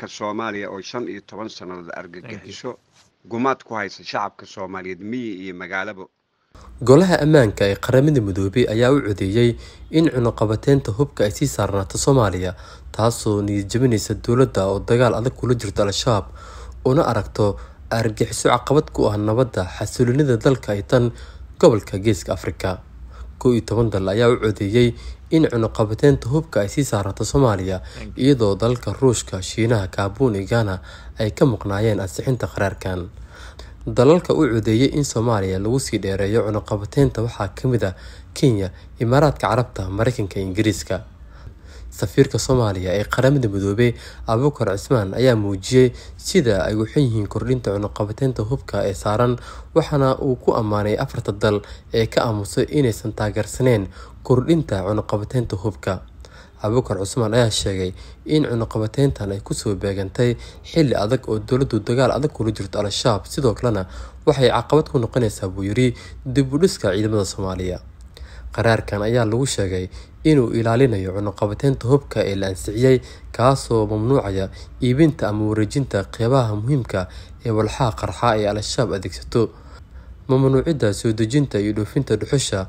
shacabka soomaaliya oo shan iyo toban sannadood argagixiso gumaad ku haysa shacabka soomaaliyeed miyi iyo magaalaba golaha ammaanka ee qaramada midoobey ayaa u codeeyey in cunuqabateynta hubka ay sii saarnaato soomaaliya taasoo niyad dowladda oo dagaal adag kula jirto al-shabaab una aragto argagixiso caqabad ku ah nabadda xasiloonida dalka iyo tan gobolka geeska afrika kow iyo toban dal ayaa u codeeyey in cunuqabateynta hubka ay sii saarato soomaaliya iyadoo dalalka ruushka shiinaha kaabuun iyo gaana ay ka maqnaayeen ansixinta qaraarkan dalalka u codeeyey in soomaaliya lagu sii dheereeyo cunuqabateynta waxaa ka mid ah kenya imaaraadka carabta mareykanka ingiriiska safiirka Soomaaliya ee qaramada midoobay Abuukar Cismaan ayaa muujiyey sida ay u xun yihiin kordhinta cunuqabateynta hubka ee saaran waxaana uu ku ammaanay afarta dal ee ka aamusay inaysan taageersaneyn kordhinta cunuqabateynta hubka. Abuukar cusmaan ayaa sheegay in cunuqabateyntan ay kusoo beegantay xili adag oo dowladdu dagaal adag kula jirto al-shabaab sidoo kalena waxay caqabad ku noqonaysaa buu yiri dib u dhiska ciidamada Soomaaliya qaraarkan ayaa lagu sheegay inuu ilaalinayo cunuqabateynta hubka ee la ansixiyay kaasoo mamnuucaya iibinta ama wareejinta qeybaha muhiimka ah ee walxaha qarxa ee al-shabaab adeegsato mamnuucidda soo dejinta iyo dhoofinta dhuxusha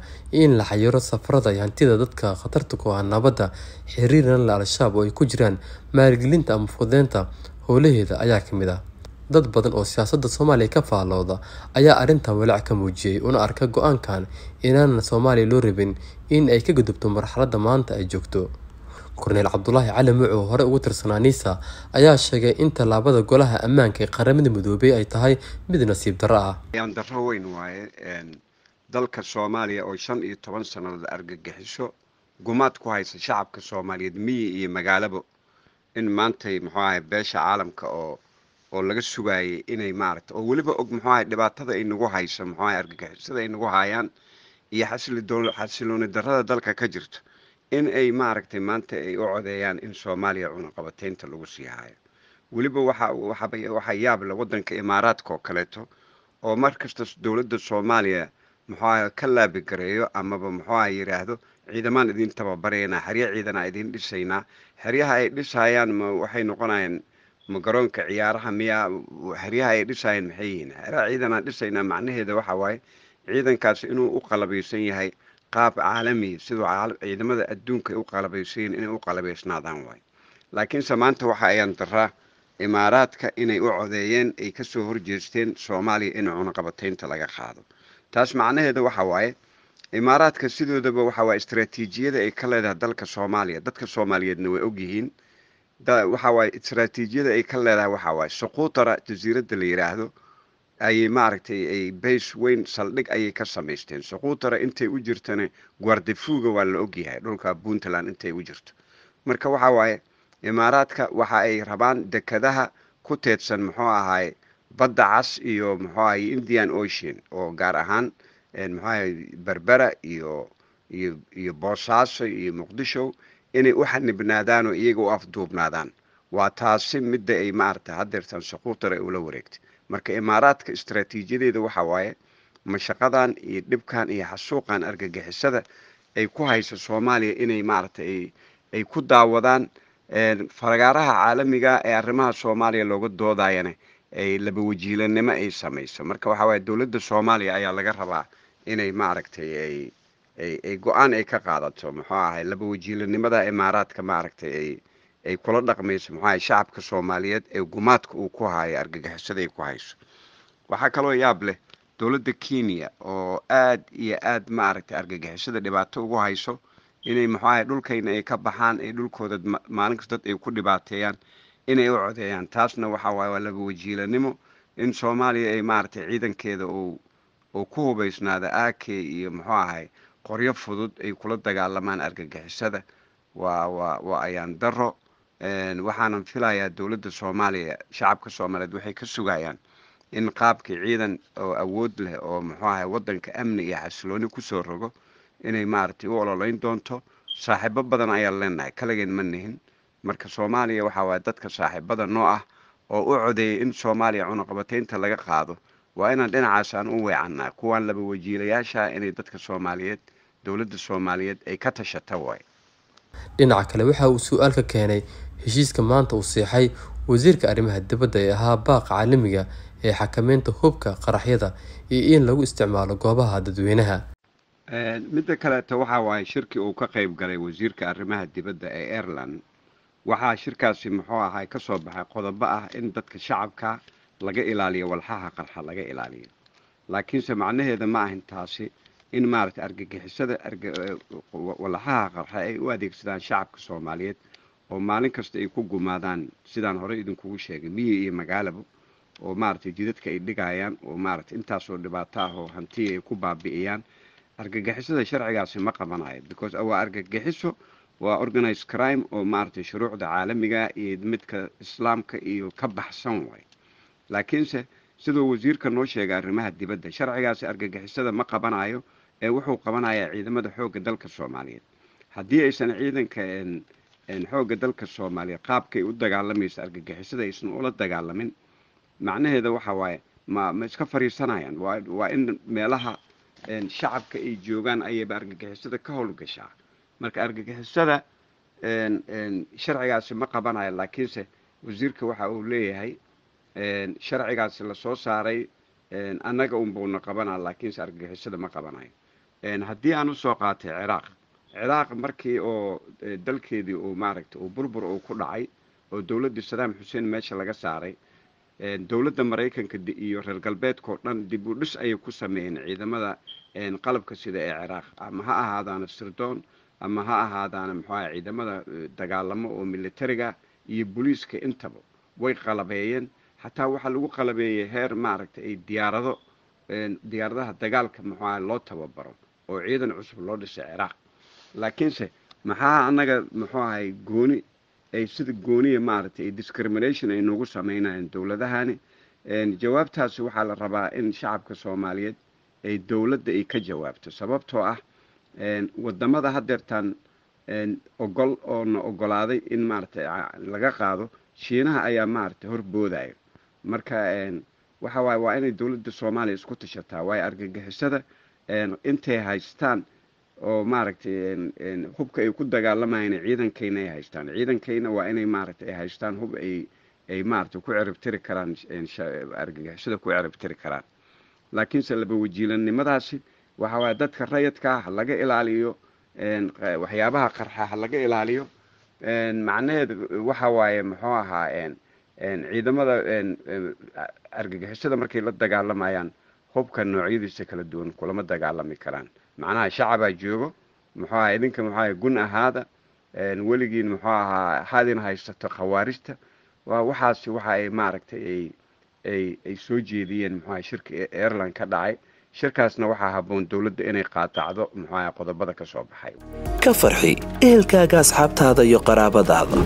in la xayiro safarada iyo hantida dadka khatarta ku ah nabadda xiriirna la al-shabaab oo ay ku jiraan maalgelinta ama fudeynta howlaheeda ayaa ka mid ah dad badan oo siyaasadda soomaaliya ka faallooda ayaa arrintan walaac ka muujiyey una arka go-aankan inaanan soomaaliya loo rabin in ay ka gudubto marxaladda maanta ay joogto korneyl cabdulaahi cali mucuu hore ugu tirsanaa niisa ayaa sheegay in tallaabada golaha ammaanka ee qaramada midoobey ay tahay mid nasiib darro ah ayaan darro weyn waaye dalka soomaaliya oo shan iyo toban sannadood argagixiso gumaad ku haysa shacabka soomaaliyeed miyi iyo magaalaba in maantay muxuu ahay beesha caalamka oo oo laga sugaayay inay maaragta oo weliba og muxuaha dhibaatada ay nagu hayso muxuaha argagixisada ay nagu hayaan iyo xasilooni darada dalka ka jirto in ay maaragtay maanta ay u codeeyaan in soomaaliya cunuqabateynta lagu sii hayo weliba waxaa yaable le waddanka imaaraadka oo kaleeto oo markasta dowladda soomaaliya muxuaha ka laabigareeyo amaba muxuaha yidhaahdo ciidamaan idin tababaraynaa xeryo ciidanaa idin dhisaynaa xeryaha ay dhisayaan waxay noqonayaan ma garoonka ciyaaraha miyaa xeryaha ay dhisaayeen maxay yihiin xeraha ciidanaan dhisaynaa macnaheeda waxa waaye ciidankaasi inuu u qalabaysan yahay qaab caalami siduu ciidamada adduunka ay u qalabaysayiin inay u qalabaysnaadaan waaye laakiinse maanta waxa ayaan daraa imaaraadka inay u codeeyeen ay kasoo horjeesteen soomaaliya in cunaqabateynta laga qaado taas macnaheeda waxa waaye imaaraadka sidoodaba waxa waaye istraatiijiyada ay ka leedahay dalka soomaaliya dadka soomaaliyeedna way ogyihiin waxawaaye istraatiijiyada ay ka leedahay waxaa waaye suquutara jasiiradda la yidhaahdo ayay maaragtay ay bays weyn saldhig ayay ka samaysteen suquutara intay u jirtana guardifuga waa la ogyahay dhulka puntland intay u jirto marka waxaa waaye imaaraadka waxa ay rabaan dekadaha ku teedsan muxuu ahaay badda cas iyo muxuu ahay indian ocean oo gaar ahaan muxuu ahay berbera iyo iyo iyo boosaaso iyo muqdisho inay u xanibnaadaan oo iyaga u afduubnaadaan waa taasi midda ay maaragtay haddeertan saquutar ay ula wareegtay marka imaaraadka istraatiijiyadeeda waxaa waaye mashaqadan iyo dhibkan iyo xasuuqan argagixisada ay ku hayso soomaaliya inay maaragtay ay ku daawadaan faragaaraha caalamiga ee arrimaha soomaaliya looga doodayana ay labawajiilannimo ay samayso marka waxaa waaye dowladda soomaaliya ayaa laga rabaa inay maaragtay ay ay go-aan ay ka qaadato muxuu ahay laba wajiilanimada imaaraadka maaragtay ay ay kula dhaqmayso muxuu ahay shacabka soomaaliyeed ee gumaadka uu ku hayo argagixisada ay ku hayso waxaa kaloo yaab leh dowladda kenya oo aad iyo aad maaragtay argagixisada dhibaato ugu hayso inay muxuu ahay dhulkayna ay ka baxaan ay dhulkooda maalinkas dad ay ku dhibaateeyaan inay u codeeyaan taasna waxaa waaye waa laba wajiilanimo in soomaaliya ay maaragtay ciidankeeda uu uu ku hubaysnaada aakey iyo muxuu ahay qoryo fudud ay kula dagaalamaan argagixisada waa ayaan daro waxaanan filayaa dowladda soomaaliya shacabka soomaaliyeed waxay ka sugayaan in qaabkii ciidan oo awood leh oo muxuu ahay waddanka amni iyo xasilooni kusoo rogo inay maaragtay u ololayn doonto saaxiibo badan ayaan leenahay kaligeen ma nihin marka soomaaliya waxaa waaya dadka saaxiibada noo ah oo u codeeyay in soomaaliya cunaqabataynta laga qaado waa inaan dhinacaasaan u weecannaa kuwaan laba wajiilayaasha ah inay dadka soomaaliyeed dowladda soomaaliyeed ay ka tashata waay dhinaca kale waxa uu su-aalka keenay heshiiska maanta uu seexay wasiirka arrimaha dibadda ee ahaa baaq caalamiga ah ee xakameynta hubka qaraxyada iyo in lagu isticmaalo goobaha dadweynaha midda kaleeta waxa waaye shirkii uu ka qayb galay wasiirka arrimaha dibadda ee aireland waxaa shirkaasi muxuu ahay kasoo baxay qodobo ah in dadka shacabka laga ilaaliyo walxaha qarxa laga ilaaliyo laakiinse macnaheeda ma ahin taasi in maaragtay argagixisada walxaha qarxa ay u adeegsadaan shacabka soomaaliyeed oo maalin kasta ay ku gumaadaan sidaan horey idinkugu sheegay miyi iyo magaalaba oo maaragtay jidadka ay dhigaayaan oo maaragtay intaasoo dhibaato ah oo hantiya ay ku baabi'iyaan argagixisada sharcigaasi ma qabanayo because waa argagixiso waa organized crime oo maaragtay shuruucda caalamiga ah iyo midka islaamka iyo ka baxsan waay laakiinse siduu wasiirka noo sheegay arrimaha dibadda sharcigaasi argagixisada ma qabanayo ee wuxuu qabanayaa ciidamada xoogga dalka soomaaliyeed haddii aysan ciidanka xoogga dalka soomaaliyeed qaabkay u dagaalamaysa argagixisada aysan ula dagaalamin macnaheeda waxa waaye ma ma iska fariisanayaan waa in meelaha shacabka ay joogaan ayayba argagixisada ka howlgashaa marka argagixisada sharcigaasi ma qabanayo laakiinse wasiirka waxa uu leeyahay sharcigaasi lasoo saaray annaga unbuuna qabanaa laakiinse argagixisada ma qabanayo haddii aan usoo qaatay ciraaq ciraaq markii oo e, dalkeedii uu maaragta uu burbur uu ku dhacay oo dowladdii sadaam xuseen meesha laga saaray dowladda maraykanka iyo reer galbeedkao dhan dib u dhis ayay ku sameeyeen ciidamada qalabka sida ee ciraaq ama ha ahaadaana sirdoon ama ha ahaadaana muxuaha ciidamada e, dagaalamo oo militariga iyo boliiska intaba way qalabeeyeen xataa waxaa lagu qalabeeyey heer maaragtay ay diyaarado diyaaradaha dagaalka muxuuaha loo tababaro oo ciidan cusub loo dhisay ciraaq laakiinse maxaa annaga muxuu ahay gooni ay sida gooniya maaragtay discrimination ay noogu sameynayaan dowladahani jawaabtaasi waxaa la rabaa in shacabka soomaaliyeed ay dowladda ay ka jawaabto sababtoo ah wadamada hadeertaan ogol oona ogolaaday in maaragtay laga qaado shiinaha ayaa maaragta hor horboodaya marka waxa waaye waa inay dowladda soomaaliya isku tashataa waayo argagixisada intay haystaan oo maaragtay hubka ay ku dagaalamayna ciidankayna ay haystaan ciidankayna waa inay maaragtay ay haystaan hub ay ay maaragtay ku ciribtiri karaan argagixisada ku ciribtiri karaan laakiinse laba wajiilannimadaasi waxa dadka rayadka ah ha laga ilaaliyo waxyaabaha qarxa ha ah laga ilaaliyo macnaheed waxa waaye muxuu ahaa ciidamada argagixisada markay la dagaalamayaan hubka noocyadiisa kala duwan kulama dagaalami karaan macnaha shacabaa joogo muxuu ahaa idinka muxuu aha gun ahaada weligiin muxuu ahaa haadin haysato khawaarijta waa waxaasi waxa ay maaragtay ay ay soo jeediyeen muxuu aha shirka e, aireland ka dhacay shirkaasna waxaa habboon dowladda inay qaatacdo muxuu aha qodobada ka soo baxay ka farxi ehelkaaga asxaabtaada iyo qaraabadaada